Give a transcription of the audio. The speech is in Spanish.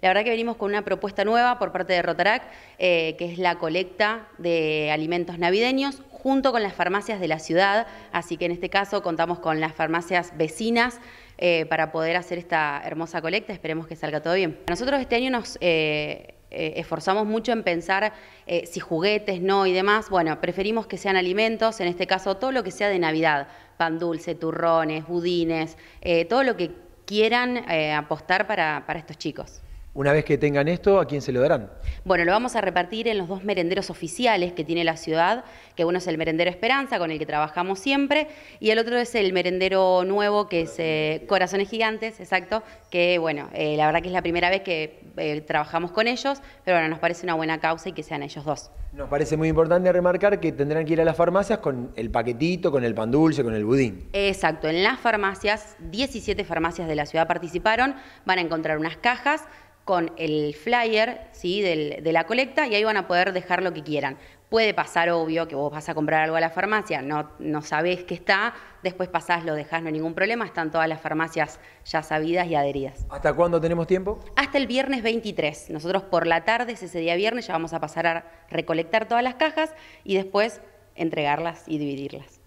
La verdad que venimos con una propuesta nueva por parte de Rotarac, eh, que es la colecta de alimentos navideños junto con las farmacias de la ciudad, así que en este caso contamos con las farmacias vecinas eh, para poder hacer esta hermosa colecta, esperemos que salga todo bien. Nosotros este año nos... Eh, esforzamos mucho en pensar si juguetes, no y demás. Bueno, preferimos que sean alimentos, en este caso todo lo que sea de Navidad, pan dulce, turrones, budines, todo lo que quieran apostar para estos chicos. Una vez que tengan esto, ¿a quién se lo darán? Bueno, lo vamos a repartir en los dos merenderos oficiales que tiene la ciudad, que uno es el merendero Esperanza, con el que trabajamos siempre, y el otro es el merendero nuevo, que es eh, Corazones Gigantes, exacto, que bueno, eh, la verdad que es la primera vez que eh, trabajamos con ellos, pero bueno, nos parece una buena causa y que sean ellos dos. Nos parece muy importante remarcar que tendrán que ir a las farmacias con el paquetito, con el pan dulce, con el budín. Exacto, en las farmacias, 17 farmacias de la ciudad participaron, van a encontrar unas cajas con el flyer ¿sí? de la colecta y ahí van a poder dejar lo que quieran. Puede pasar, obvio, que vos vas a comprar algo a la farmacia, no, no sabés que está, después pasás, lo dejás, no hay ningún problema, están todas las farmacias ya sabidas y adheridas. ¿Hasta cuándo tenemos tiempo? Hasta el viernes 23. Nosotros por la tarde, ese día viernes, ya vamos a pasar a recolectar todas las cajas y después entregarlas y dividirlas.